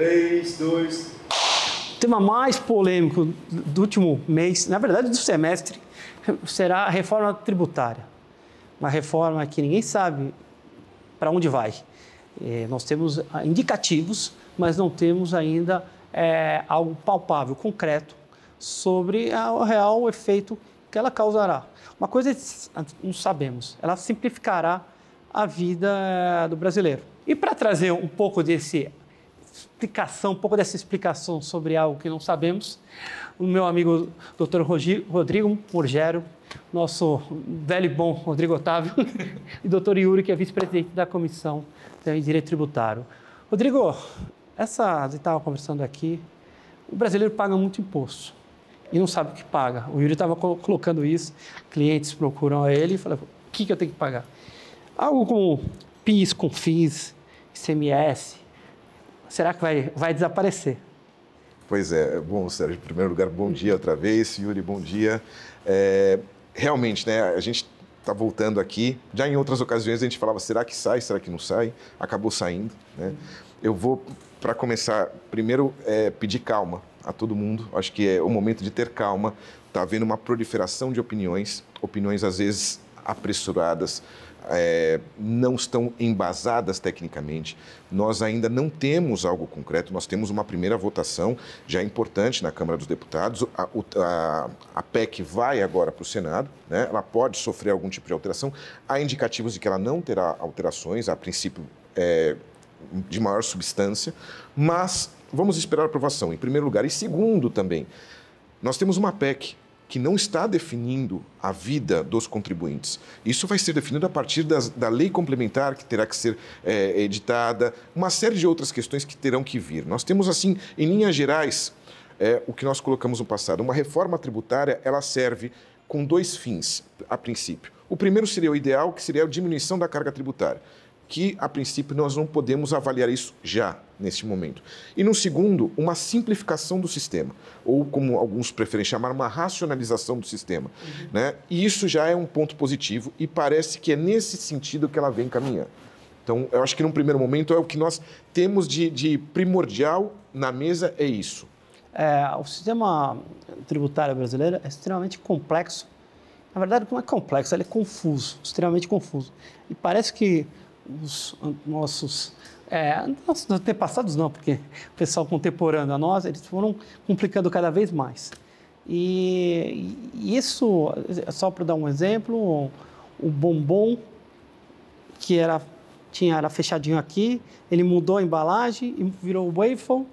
3, 2. O tema mais polêmico do último mês, na verdade do semestre, será a reforma tributária. Uma reforma que ninguém sabe para onde vai. É, nós temos ah, indicativos, mas não temos ainda é, algo palpável, concreto, sobre a, o real efeito que ela causará. Uma coisa é ah, não sabemos, ela simplificará a vida eh, do brasileiro. E para trazer um pouco desse explicação, um pouco dessa explicação sobre algo que não sabemos, o meu amigo Dr. Rodrigo Morgero, nosso velho e bom Rodrigo Otávio, e Dr. Yuri, que é vice-presidente da Comissão de Direito Tributário. Rodrigo, essa, a gente estava conversando aqui, o brasileiro paga muito imposto e não sabe o que paga. O Yuri estava colocando isso, clientes procuram a ele e falam, o que, que eu tenho que pagar? Algo como PIS, CONFIS, ICMS, será que vai, vai desaparecer? Pois é, bom, Sérgio, em primeiro lugar, bom dia outra vez, Yuri, bom dia. É, realmente, né, a gente está voltando aqui, já em outras ocasiões a gente falava, será que sai, será que não sai? Acabou saindo, né? Eu vou, para começar, primeiro é, pedir calma a todo mundo, acho que é o momento de ter calma, está havendo uma proliferação de opiniões, opiniões às vezes apressuradas, é, não estão embasadas tecnicamente. Nós ainda não temos algo concreto, nós temos uma primeira votação já importante na Câmara dos Deputados. A, a, a PEC vai agora para o Senado, né? ela pode sofrer algum tipo de alteração. Há indicativos de que ela não terá alterações, a princípio. É, de maior substância, mas vamos esperar a aprovação, em primeiro lugar. E segundo também, nós temos uma PEC que não está definindo a vida dos contribuintes. Isso vai ser definido a partir das, da lei complementar que terá que ser é, editada, uma série de outras questões que terão que vir. Nós temos, assim, em linhas gerais, é, o que nós colocamos no passado. Uma reforma tributária, ela serve com dois fins, a princípio. O primeiro seria o ideal, que seria a diminuição da carga tributária que, a princípio, nós não podemos avaliar isso já, neste momento. E, no segundo, uma simplificação do sistema, ou como alguns preferem chamar, uma racionalização do sistema. Uhum. Né? E isso já é um ponto positivo e parece que é nesse sentido que ela vem caminhando. Então, eu acho que, num primeiro momento, é o que nós temos de, de primordial na mesa, é isso. É, o sistema tributário brasileiro é extremamente complexo. Na verdade, não é complexo, ele é confuso, extremamente confuso. E parece que os nossos é, nossos antepassados não, porque o pessoal contemporâneo a nós, eles foram complicando cada vez mais. E, e isso, só para dar um exemplo, o bombom que era tinha era fechadinho aqui, ele mudou a embalagem e virou waffle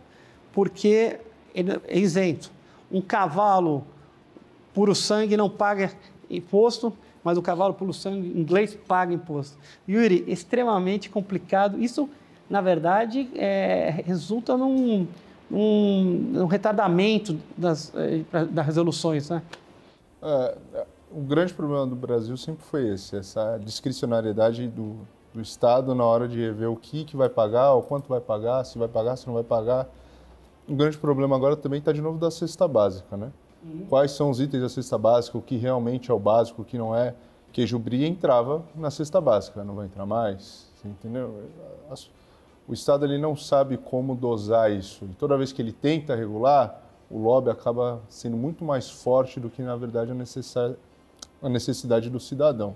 porque ele é isento. Um cavalo puro sangue não paga imposto mas o cavalo pelo sangue, inglês paga imposto. Yuri, extremamente complicado. Isso, na verdade, é, resulta num, num, num retardamento das, eh, das resoluções, né? É, é, o grande problema do Brasil sempre foi esse, essa discricionariedade do, do Estado na hora de rever o que, que vai pagar, o quanto vai pagar, se vai pagar, se não vai pagar. Um grande problema agora também está de novo da cesta básica, né? Uhum. Quais são os itens da cesta básica, o que realmente é o básico, o que não é. Queijo brie entrava na cesta básica, não vai entrar mais, entendeu? O Estado ele não sabe como dosar isso. E toda vez que ele tenta regular, o lobby acaba sendo muito mais forte do que, na verdade, a necessidade do cidadão.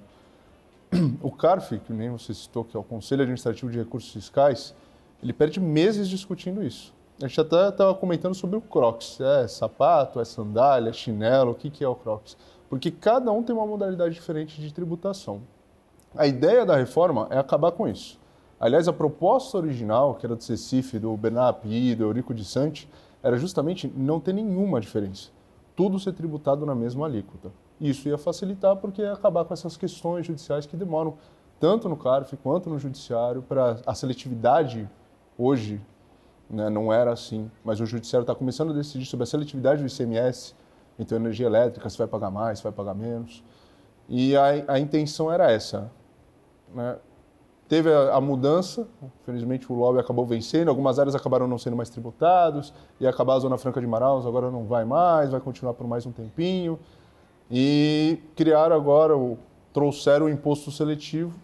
O CARF, que nem você citou, que é o Conselho Administrativo de Recursos Fiscais, ele perde meses discutindo isso. A gente até estava comentando sobre o Crocs. É sapato, é sandália, é chinelo, o que, que é o Crocs? Porque cada um tem uma modalidade diferente de tributação. A ideia da reforma é acabar com isso. Aliás, a proposta original, que era do Cecif, do Bernard Api, do Eurico de Sante, era justamente não ter nenhuma diferença. Tudo ser tributado na mesma alíquota. Isso ia facilitar porque ia acabar com essas questões judiciais que demoram tanto no CARF quanto no judiciário para a seletividade hoje né? não era assim. Mas o judiciário está começando a decidir sobre a seletividade do ICMS, então energia elétrica, se vai pagar mais, se vai pagar menos. E a, a intenção era essa. Né? Teve a, a, mudança, infelizmente o lobby acabou vencendo, algumas áreas acabaram não sendo mais tributados, e acabar a Zona Franca de Manaus agora não vai mais, vai continuar por mais um tempinho. E criaram agora, o, trouxeram o imposto seletivo,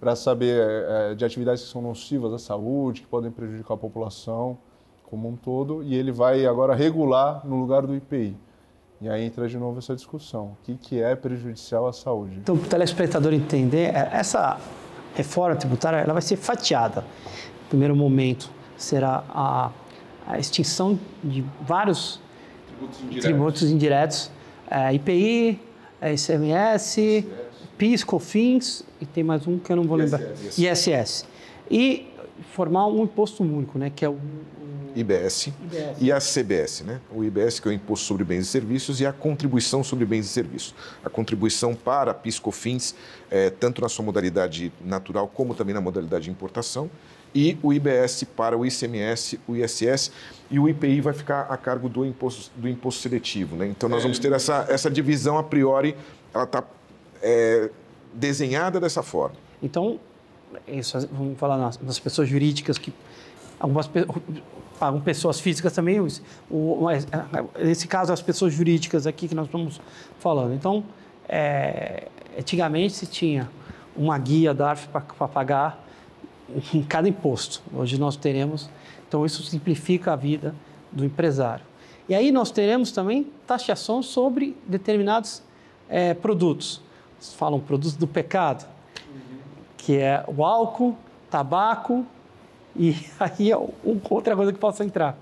para saber é, é, de atividades que são nocivas à saúde, que podem prejudicar a população como um todo, e ele vai agora regular no lugar do IPI. E aí entra de novo essa discussão, o que, que é prejudicial à saúde. Então, para o telespectador entender, é, essa reforma tributária ela vai ser fatiada. No primeiro momento será a, a extinção de vários tributos indiretos, tributos indiretos é, IPI, ICMS, é, PIS, COFINS e tem mais um que eu não vou lembrar. ISS. ISS. E formar um imposto único, né? Que é o, IBS, IBS, e a CBS, né? O IBS, que é o Imposto sobre Bens e Serviços, e a Contribuição sobre Bens e Serviços. A contribuição para PIS/COFINS, é, tanto na sua modalidade natural como também na modalidade de importação, e o IBS para o ICMS, o ISS, e o IPI vai ficar a cargo do imposto, do imposto seletivo, né? Então nós é. vamos ter essa, essa divisão a priori, ela está é, desenhada dessa forma. Então, isso, vamos falar nas, nas, pessoas jurídicas que algumas pagam pessoas físicas também. O, o, é, nesse caso, as pessoas jurídicas aqui que nós estamos falando. Então, é, antigamente se tinha uma guia da ARF para pagar em cada imposto. Hoje nós teremos, então isso simplifica a vida do empresário. E aí nós teremos também taxação sobre determinados é, produtos falam produtos do pecado, que é o álcool, tabaco e aí é outra coisa que possa entrar.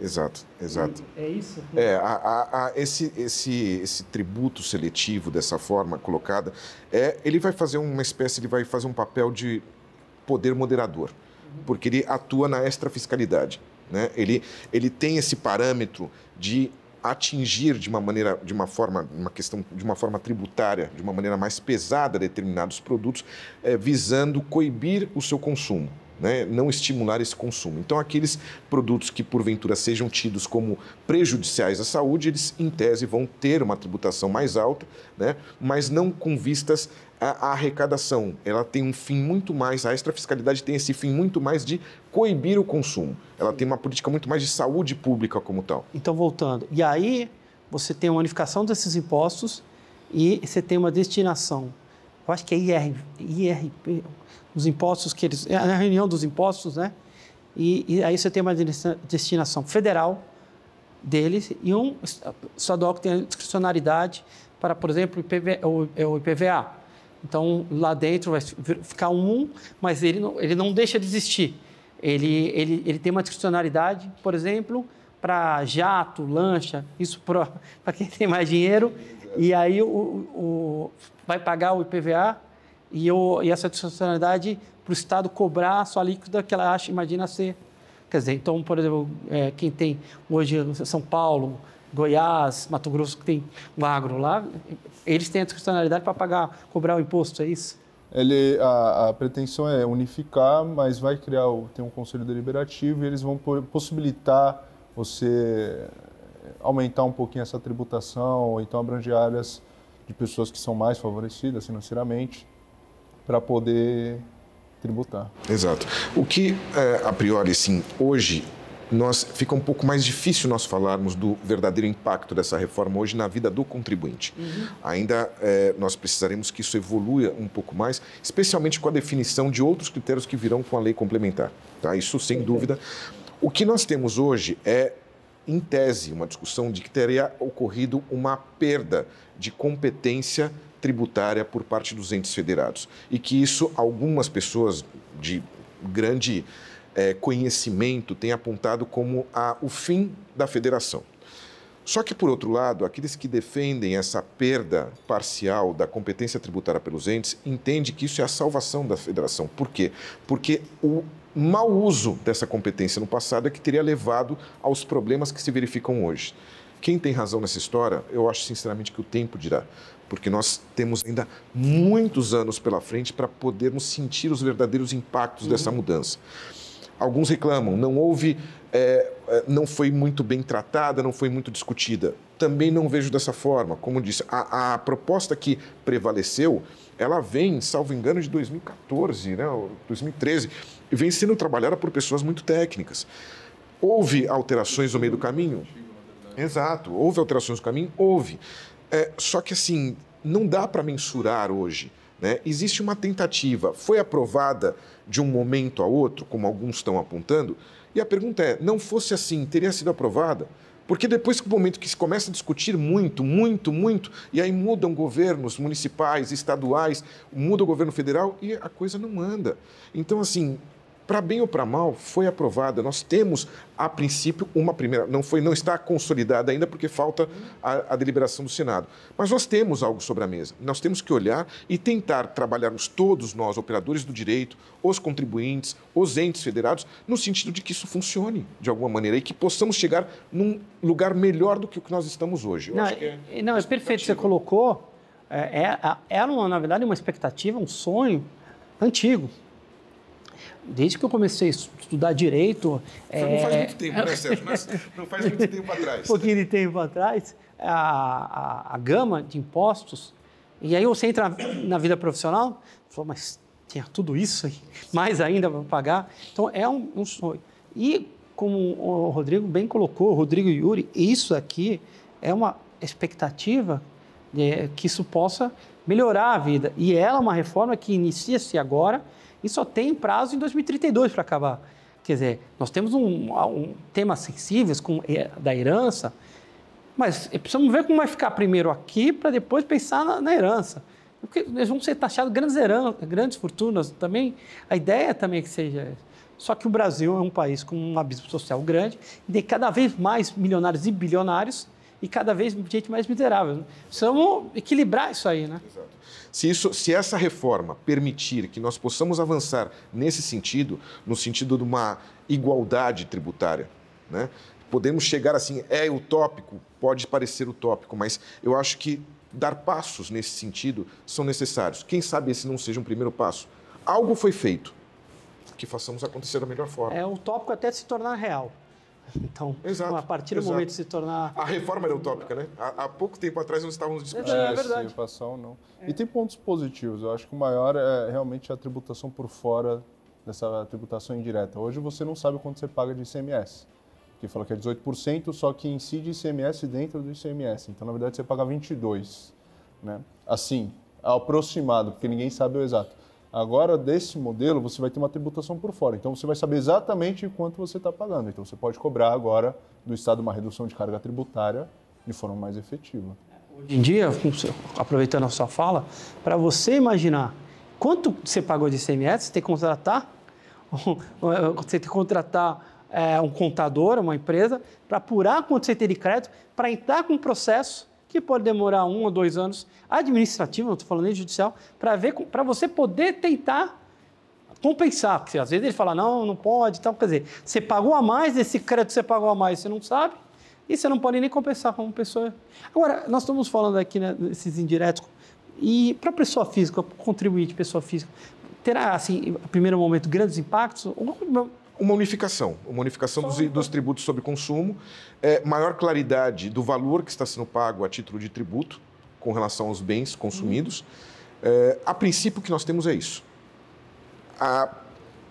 Exato, exato. É, é isso? É, a, a, a, esse, esse, esse tributo seletivo dessa forma colocada, é, ele vai fazer uma espécie, ele vai fazer um papel de poder moderador, porque ele atua na extrafiscalidade. Né? Ele, ele tem esse parâmetro de atingir de uma maneira, de uma forma, uma questão, de uma forma tributária, de uma maneira mais pesada determinados produtos, eh, visando coibir o seu consumo né, não estimular esse consumo. Então, aqueles produtos que porventura sejam tidos como prejudiciais à saúde, eles em tese vão ter uma tributação mais alta, né, mas não com vistas à arrecadação. Ela tem um fim muito mais, a extrafiscalidade tem esse fim muito mais de coibir o consumo. Ela tem uma política muito mais de saúde pública como tal. Então, voltando, e aí você tem uma unificação desses impostos e você tem uma destinação. Eu acho que é IR, IRP, os impostos que eles. na é, a reunião dos impostos, né? E, e, aí você tem uma destinação federal deles e um estadual que tem a discricionariedade para, por exemplo, IPV, o, o é IPVA. Então, lá dentro vai ficar um, mas ele não, ele não deixa de existir. Ele, ele, ele tem uma discricionariedade, por exemplo, para jato, lancha, isso para quem tem mais dinheiro. E aí o, o, vai pagar o IPVA e, eu, e essa discricionalidade para o Estado cobrar a sua alíquota que ela acha, imagina ser. Quer dizer, então, por exemplo, é, quem tem hoje São Paulo, Goiás, Mato Grosso, que tem um agro lá, eles têm a discricionalidade para pagar, cobrar o imposto, é isso? Ele, a, a, pretensão é unificar, mas vai criar tem um conselho deliberativo e eles vão possibilitar você eh, aumentar um pouquinho essa tributação, ou então abranger áreas de pessoas que são mais favorecidas financeiramente para poder tributar. Exato. O que, é, a priori, sim, hoje nós fica um pouco mais difícil nós falarmos do verdadeiro impacto dessa reforma hoje na vida do contribuinte. Uhum. Ainda é, nós precisaremos que isso evolua um pouco mais, especialmente com a definição de outros critérios que virão com a lei complementar. Tá? Isso sem dúvida. O que nós temos hoje é, em tese, uma discussão de que teria ocorrido uma perda de competência tributária por parte dos entes federados. E que isso algumas pessoas de grande é, conhecimento têm apontado como a, o fim da federação. Só que, por outro lado, aqueles que defendem essa perda parcial da competência tributária pelos entes entendem que isso é a salvação da federação. Por quê? Porque o mau uso dessa competência no passado é que teria levado aos problemas que se verificam hoje. Quem tem razão nessa história, eu acho sinceramente que o tempo dirá porque nós temos ainda muitos anos pela frente para podermos sentir os verdadeiros impactos uhum. dessa mudança. Alguns reclamam, não houve, é, é, não foi muito bem tratada, não foi muito discutida. Também não vejo dessa forma. Como disse, a, a proposta que prevaleceu, ela vem, salvo engano, de 2014, né, 2013, e vem sendo trabalhada por pessoas muito técnicas. Houve alterações no meio do caminho? Exato, houve alterações no caminho? Houve. É, só que assim, não dá para mensurar hoje. Né? Existe uma tentativa, foi aprovada de um momento a outro, como alguns estão apontando, e a pergunta é: não fosse assim, teria sido aprovada? Porque depois que o momento que se começa a discutir muito, muito, muito, e aí mudam governos municipais, estaduais, muda o governo federal e a coisa não anda. Então, assim, para bem ou para mal, foi aprovada. Nós temos, a princípio, uma primeira. Não, foi, não está consolidada ainda, porque falta a, a, deliberação do Senado. Mas nós temos algo sobre a mesa. Nós temos que olhar e tentar trabalharmos todos nós, operadores do direito, os contribuintes, os entes federados, no sentido de que isso funcione de alguma maneira e que possamos chegar num lugar melhor do que o que nós estamos hoje. Eu não, é, não, é perfeito. Você colocou. É, é, é era, uma, na verdade, uma expectativa, um sonho antigo Desde que eu comecei a estudar direito. Isso não faz é, muito tempo, né, Sérgio? não é faz muito tempo atrás. Um pouquinho de tempo atrás, a, a, a gama de impostos. E aí você entra na vida profissional, falou mas tinha tudo isso aí, mais ainda para pagar. Então é um, um sonho. E como o Rodrigo bem colocou, o Rodrigo e Yuri, isso aqui é uma expectativa de, é, que isso possa melhorar a vida. E ela é uma reforma que inicia-se agora e só tem prazo em 2032 para acabar. Quer dizer, nós temos um, um temas sensíveis com, é, da herança, mas precisamos ver como vai ficar primeiro aqui para depois pensar na, na, herança. Porque eles vão ser taxados grandes heranças, grandes fortunas também. A ideia também é que seja. Só que o Brasil é um país com um abismo social grande e tem cada vez mais milionários e bilionários e cada vez gente mais miserável. Precisamos equilibrar isso aí, né? Exato. Se, isso, se essa reforma permitir que nós possamos avançar nesse sentido, no sentido de uma igualdade tributária, né? podemos chegar assim, é utópico, pode parecer utópico, mas eu acho que dar passos nesse sentido são necessários. Quem sabe esse não seja um primeiro passo. Algo foi feito, que façamos acontecer da melhor forma. É utópico até se tornar real. Então, exato, a partir do exato. momento de se tornar. A reforma era utópica, né? Há, há pouco tempo atrás nós estávamos discutindo é, é verdade. se passar ou não. É. E tem pontos positivos. Eu acho que o maior é realmente a tributação por fora dessa tributação indireta. Hoje você não sabe quanto você paga de ICMS. Que fala que é 18%, só que incide ICMS dentro do ICMS. Então, na verdade, você paga 22%. Né? Assim, aproximado, porque ninguém sabe o exato. Agora, desse modelo, você vai ter uma tributação por fora. Então, você vai saber exatamente quanto você está pagando. Então, você pode cobrar agora do Estado uma redução de carga tributária de forma mais efetiva. Hoje em dia, aproveitando a sua fala, para você imaginar quanto você pagou de ICMS, você tem que contratar, eh, você tem que contratar é, um contador, uma empresa, para apurar quanto você tem de crédito, para entrar com o processo que pode demorar um ou dois anos administrativo, não estou falando nem judicial, para ver para você poder tentar compensar, porque às vezes ele fala, não, não pode, tal quer dizer, você pagou a mais, desse crédito você pagou a mais, você não sabe, e você não pode nem compensar como pessoa. Agora, nós estamos falando aqui né, indiretos, e para pessoa física, contribuinte, pessoa física, terá, assim, no primeiro momento, grandes impactos? uma unificação, uma unificação dos, dos tributos sobre consumo, é, maior claridade do valor que está sendo pago a título de tributo com relação aos bens uhum. consumidos. Uhum. É, a princípio, o que nós temos é isso. Há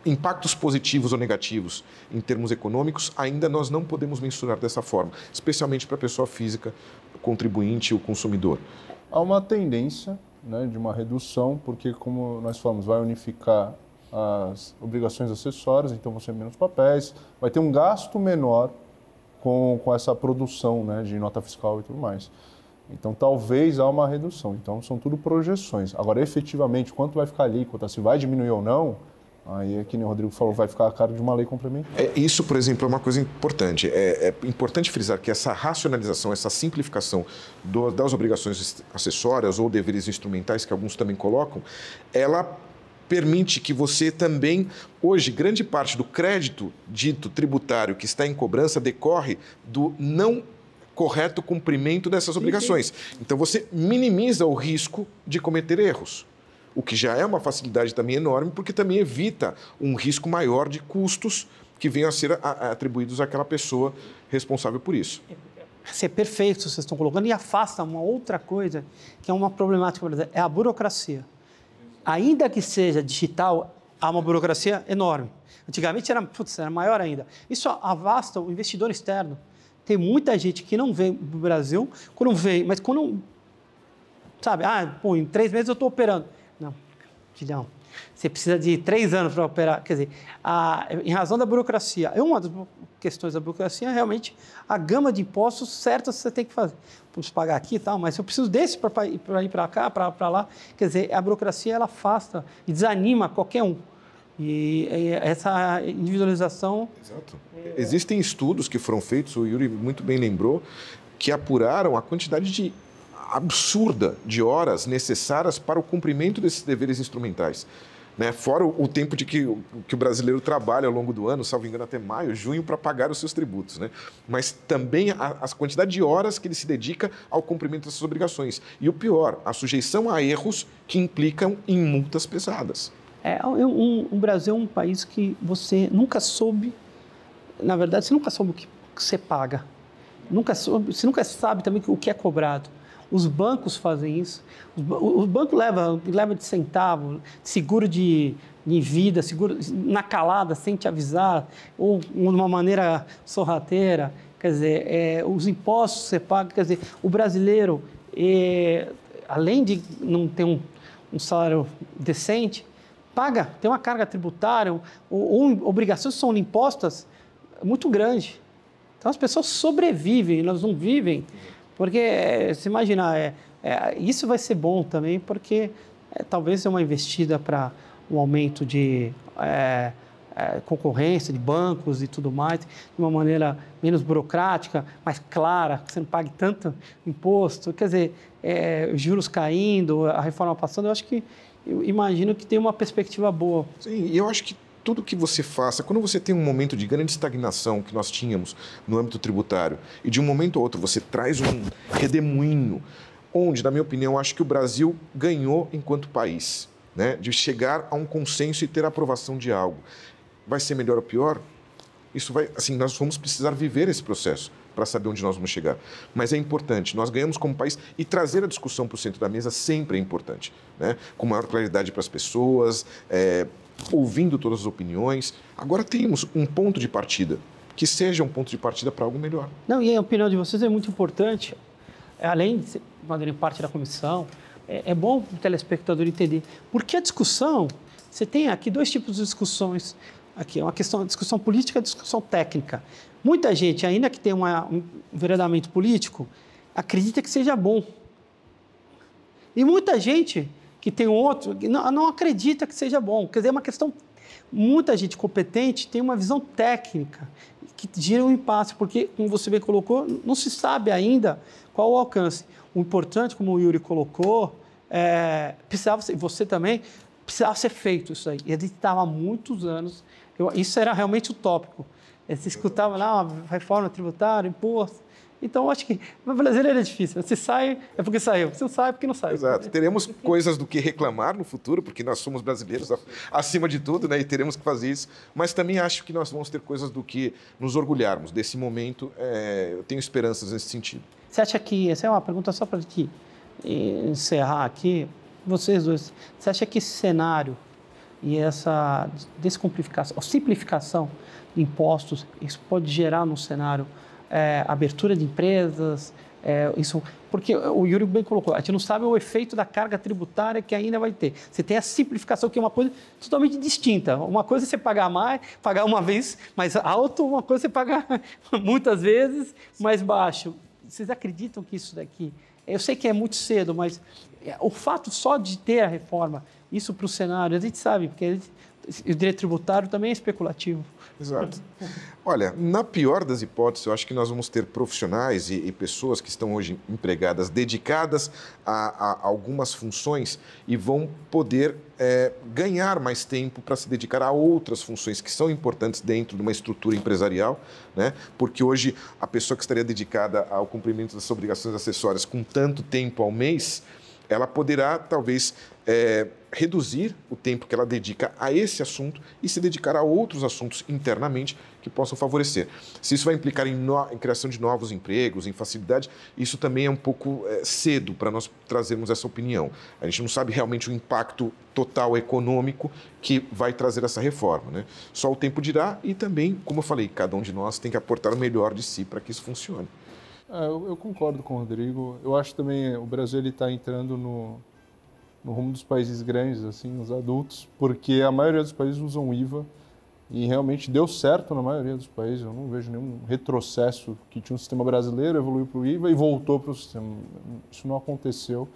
impactos positivos ou negativos em termos econômicos, ainda nós não podemos mensurar dessa forma, especialmente para a pessoa física, o contribuinte, o consumidor. Há uma tendência né, de uma redução, porque, como nós falamos, vai unificar as obrigações acessórias, então vão ser menos papéis, vai ter um gasto menor com, com essa produção né, de nota fiscal e tudo mais. Então, talvez há uma redução. Então, são tudo projeções. Agora, efetivamente, quanto vai ficar ali, alíquota, se vai diminuir ou não, aí é que nem o Rodrigo falou, vai ficar a cara de uma lei complementar. É, isso, por exemplo, é uma coisa importante. É, é importante frisar que essa racionalização, essa simplificação do, das obrigações acessórias ou deveres instrumentais, que alguns também colocam, ela permite que você também. Hoje, grande parte do crédito dito tributário que está em cobrança decorre do não correto cumprimento dessas obrigações. Uhum. Então, você minimiza o risco de cometer erros o que já é uma facilidade também enorme, porque também evita um risco maior de custos que venham a ser atribuídos àquela pessoa responsável por isso. Isso é perfeito, vocês estão colocando, e afasta uma outra coisa que é uma problemática, é a burocracia ainda que seja digital, há uma burocracia enorme. Antigamente era, putz, era maior ainda. Isso avasta o investidor externo. Tem muita gente que não vem para o Brasil, quando vem, mas quando. Sabe, ah, pô, em três meses eu estou operando. Não, filhão, você precisa de três anos para operar. Quer dizer, a, em razão da burocracia, é uma das questões da burocracia é realmente a gama de impostos certos você tem que fazer. Vamos pagar aqui e tal, mas eu preciso desse para ir para cá, para lá. Quer dizer, a burocracia ela afasta e desanima qualquer um. E, e essa individualização. Exato. É... Existem estudos que foram feitos, o Yuri muito bem lembrou, que apuraram a quantidade de absurda de horas necessárias para o cumprimento desses deveres instrumentais. Né? Fora o, tempo de que, que o brasileiro trabalha ao longo do ano, salvo engano, até maio, junho, para pagar os seus tributos. Né? Mas também a, a quantidade de horas que ele se dedica ao cumprimento dessas obrigações. E o pior, a sujeição a erros que implicam em multas pesadas. É, eu, é um, o Brasil é um país que você nunca soube, na verdade, você nunca soube o que, que você paga. Nunca soube, você nunca sabe também o que é cobrado. Os bancos fazem isso. O banco leva, leva de centavo, seguro de, de vida, seguro na calada, sem te avisar, ou de uma maneira sorrateira. Quer dizer, é, os impostos você paga. Quer dizer, o brasileiro, é, além de não ter um, um salário decente, paga, tem uma carga tributária ou, ou obrigações que são impostas muito grande. Então as pessoas sobrevivem, elas não vivem porque, se imaginar, é, é, isso vai ser bom também, porque é, talvez é uma investida para um aumento de é, é, concorrência de bancos e tudo mais, de uma maneira menos burocrática, mais clara, que você não pague tanto imposto. Quer dizer, é, juros caindo, a reforma passando, eu acho que eu imagino que tem uma perspectiva boa. Sim, eu acho que tudo que você faça, quando você tem um momento de grande estagnação que nós tínhamos no âmbito tributário, e de um momento a outro você traz um redemoinho, onde, na minha opinião, acho que o Brasil ganhou enquanto país, né? de chegar a um consenso e ter aprovação de algo. Vai ser melhor ou pior? Isso vai, assim, nós vamos precisar viver esse processo para saber onde nós vamos chegar. Mas é importante, nós ganhamos como país e trazer a discussão para o centro da mesa sempre é importante, né? com maior claridade para as pessoas, é, ouvindo todas as opiniões. Agora temos um ponto de partida, que seja um ponto de partida para algo melhor. Não, e a opinião de vocês é muito importante, é, além de fazerem parte da comissão, é, é bom para o telespectador entender. Porque a discussão, você tem aqui dois tipos de discussões. Aqui é uma questão, discussão política e discussão técnica. Muita gente, ainda que tenha uma, um veredamento político, acredita que seja bom. E muita gente que tem outro, que não, não acredita que seja bom. Quer dizer, é uma questão. Muita gente competente tem uma visão técnica que gira um impasse, porque, como você bem colocou, não se sabe ainda qual o alcance. O importante, como o Yuri colocou, é, precisava ser, você também, precisava ser feito isso aí. E a gente estava há muitos anos, eu, isso era realmente utópico. Você escutava lá, reforma tributária, imposto, então, acho que o brasileiro é difícil. Se sai, é porque saiu. Se não sai, é porque não sai. Exato. Teremos coisas do que reclamar no futuro, porque nós somos brasileiros acima de tudo, né? E teremos que fazer isso. Mas também acho que nós vamos ter coisas do que nos orgulharmos. Desse momento, é, eu tenho esperanças nesse sentido. Você acha que... Essa é uma pergunta só para ti encerrar aqui. Vocês dois, você acha que esse cenário e essa descomplificação, ou simplificação de impostos, isso pode gerar no cenário é, abertura de empresas, é, isso, porque o Yuri bem colocou, a gente não sabe o efeito da carga tributária que ainda vai ter. Você tem a simplificação, que é uma coisa totalmente distinta. Uma coisa é você pagar mais, pagar uma vez mais alto, uma coisa é você pagar muitas vezes mais baixo. Vocês acreditam que isso daqui. Eu sei que é muito cedo, mas é, o fato só de ter a reforma, isso para o cenário, a gente sabe, porque a gente, o direito tributário também é especulativo. Exato. Olha, na pior das hipóteses, eu acho que nós vamos ter profissionais e, e pessoas que estão hoje empregadas, dedicadas a, a algumas funções e vão poder é, ganhar mais tempo para se dedicar a outras funções que são importantes dentro de uma estrutura empresarial, né? Porque hoje a pessoa que estaria dedicada ao cumprimento das obrigações acessórias com tanto tempo ao mês, ela poderá talvez é, reduzir o tempo que ela dedica a esse assunto e se dedicar a outros assuntos internamente que possam favorecer. Se isso vai implicar em, no... em criação de novos empregos, em facilidade, isso também é um pouco é, cedo para nós trazermos essa opinião. A gente não sabe realmente o impacto total econômico que vai trazer essa reforma. Né? Só o tempo dirá e também, como eu falei, cada um de nós tem que aportar o melhor de si para que isso funcione. É, eu, eu concordo com o Rodrigo. Eu acho também eh, o Brasil está entrando no no rumo dos países grandes, assim, os adultos, porque a maioria dos países usam IVA e realmente deu certo na maioria dos países. Eu não vejo nenhum retrocesso que tinha um sistema brasileiro, evoluiu para o IVA e voltou para o sistema. Isso não aconteceu.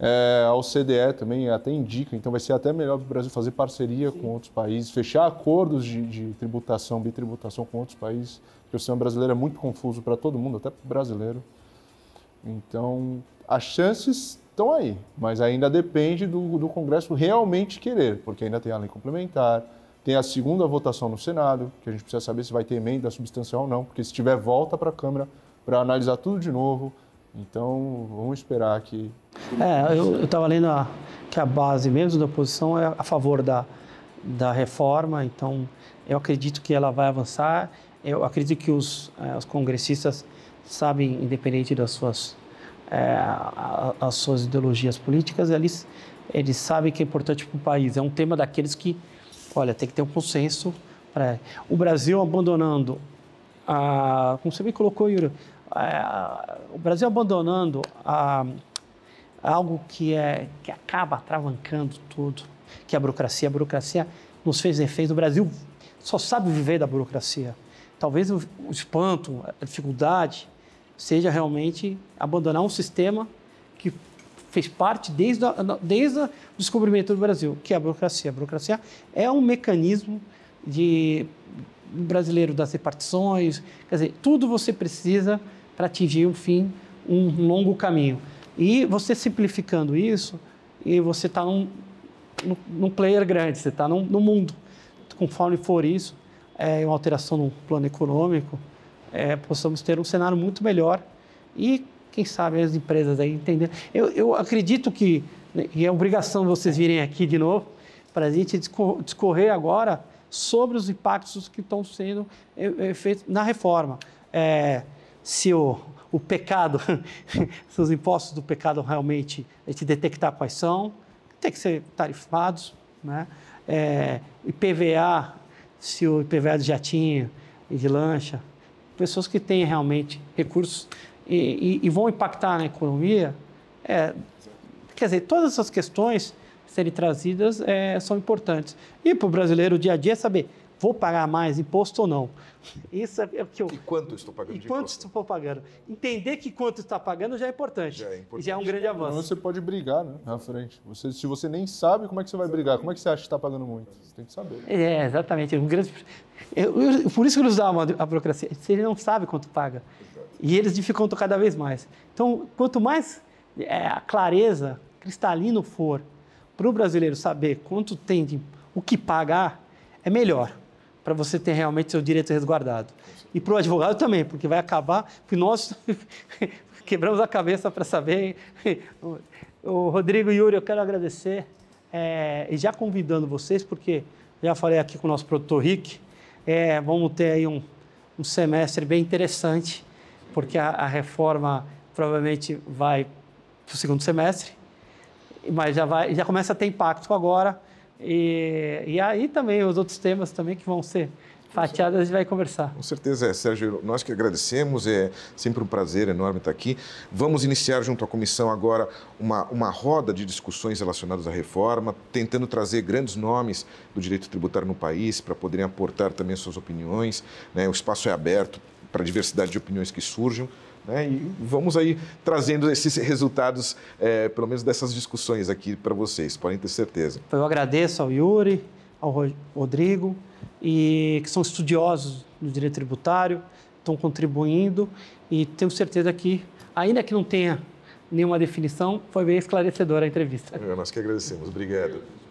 É, a OCDE também é até indica, então vai ser até melhor para o Brasil fazer parceria Sim. com outros países, fechar acordos de, de tributação, bitributação com outros países, porque o sistema brasileiro é muito confuso para todo mundo, até para o brasileiro. Então, as chances estão aí, mas ainda depende do, do Congresso realmente querer, porque ainda tem a lei complementar, tem a segunda votação no Senado, que a gente precisa saber se vai ter emenda substancial ou não, porque se tiver, volta para a Câmara para analisar tudo de novo. Então, vamos esperar que. É, eu estava lendo a, que a base mesmo da oposição é a favor da, da reforma, então eu acredito que ela vai avançar. Eu acredito que os, é, os congressistas sabem, independente das suas é, as suas ideologias políticas, eles, eles sabem que é importante para o país. É um tema daqueles que, olha, tem que ter um consenso. Pra... O Brasil abandonando, a, como você bem colocou, Yuri, a, é, o Brasil abandonando a, algo que, é, que acaba atravancando tudo, que é a burocracia. A burocracia nos fez reféns. O Brasil só sabe viver da burocracia. Talvez o, o espanto, a dificuldade seja realmente abandonar um sistema que fez parte desde, a, desde o descobrimento do Brasil, que é a burocracia. A burocracia é um mecanismo de brasileiro das repartições, quer dizer, tudo você precisa para atingir um fim, um longo caminho. E você simplificando isso, e você está num, num player grande, você está no mundo. Conforme for isso, é uma alteração no plano econômico, é, possamos ter um cenário muito melhor e, quem sabe, as empresas aí entendendo Eu, eu acredito que, né, e é obrigação vocês virem aqui de novo, para a gente discorrer agora sobre os impactos que estão sendo é, é, feitos na reforma. É, se o, o pecado, se os impostos do pecado realmente a gente detectar quais são, tem que ser tarifados, né? É, IPVA, se o IPVA de jatinho e de lancha pessoas que têm realmente recursos e, e, e vão impactar na economia. É, quer dizer, todas essas questões serem trazidas é, são importantes. E para o brasileiro, o dia a dia, é saber vou pagar mais imposto ou não. Isso é, é o que eu. E quanto estou pagando? E quanto imposto? estou pagando? Entender que quanto está pagando já é importante. Já é importante. E já é um grande avanço. Então, você pode brigar, né? Na frente. Você, se você nem sabe, como é que você vai brigar? Como é que você acha que está pagando muito? Você tem que saber. É, exatamente. Um grande... Eu, eu, por isso que eles usam a burocracia. Se ele não sabe quanto paga. Exato. E eles dificultam cada vez mais. Então, quanto mais é, a clareza, cristalino for, para o brasileiro saber quanto tem, de, o que pagar, é melhor para você ter realmente seu direito resguardado. E para o advogado também, porque vai acabar, porque nós quebramos a cabeça para saber. o Rodrigo e Yuri, eu quero agradecer é, e já convidando vocês, porque já falei aqui com o nosso produtor Rick, é, vamos ter aí um, um, semestre bem interessante, porque a, a reforma provavelmente vai para o segundo semestre, mas já, vai, já começa a ter impacto agora e, e aí também os outros temas também que vão ser fatiadas a gente vai conversar. Com certeza, é, Sérgio. Nós que agradecemos, é sempre um prazer enorme estar aqui. Vamos iniciar junto à comissão agora uma, uma roda de discussões relacionadas à reforma, tentando trazer grandes nomes do direito tributário no país para poderem aportar também suas opiniões. Né? O espaço é aberto para a diversidade de opiniões que surjam. Né? E vamos aí trazendo esses resultados, é, pelo menos dessas discussões aqui para vocês, podem ter certeza. Então, eu agradeço ao Yuri, ao Rodrigo, e que são estudiosos do direito tributário, estão contribuindo e tenho certeza que, ainda que não tenha nenhuma definição, foi bem esclarecedora a entrevista. Eu, é, nós que agradecemos. Obrigado.